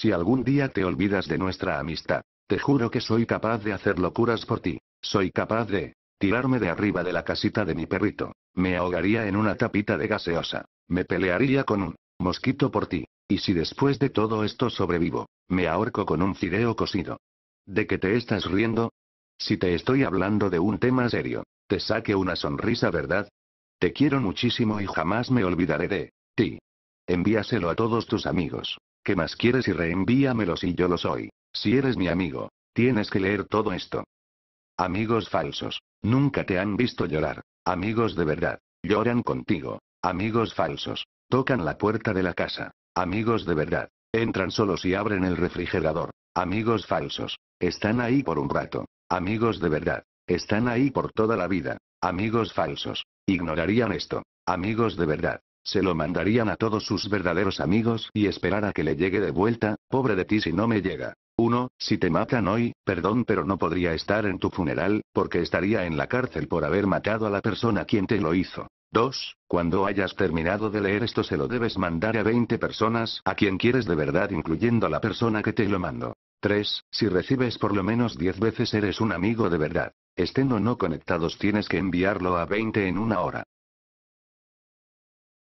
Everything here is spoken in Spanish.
Si algún día te olvidas de nuestra amistad, te juro que soy capaz de hacer locuras por ti. Soy capaz de tirarme de arriba de la casita de mi perrito. Me ahogaría en una tapita de gaseosa. Me pelearía con un mosquito por ti. Y si después de todo esto sobrevivo, me ahorco con un fideo cosido. ¿De qué te estás riendo? Si te estoy hablando de un tema serio, te saque una sonrisa, ¿verdad? Te quiero muchísimo y jamás me olvidaré de ti. Envíaselo a todos tus amigos. ¿Qué más quieres y reenvíamelos y yo lo soy? Si eres mi amigo, tienes que leer todo esto. Amigos falsos, nunca te han visto llorar. Amigos de verdad, lloran contigo. Amigos falsos, tocan la puerta de la casa. Amigos de verdad, entran solos y abren el refrigerador. Amigos falsos, están ahí por un rato. Amigos de verdad, están ahí por toda la vida. Amigos falsos, ignorarían esto. Amigos de verdad, se lo mandarían a todos sus verdaderos amigos y esperar a que le llegue de vuelta, pobre de ti si no me llega. 1. Si te matan hoy, perdón pero no podría estar en tu funeral, porque estaría en la cárcel por haber matado a la persona quien te lo hizo. 2. Cuando hayas terminado de leer esto se lo debes mandar a 20 personas, a quien quieres de verdad incluyendo a la persona que te lo mando. 3. Si recibes por lo menos 10 veces eres un amigo de verdad. Estén o no conectados tienes que enviarlo a 20 en una hora.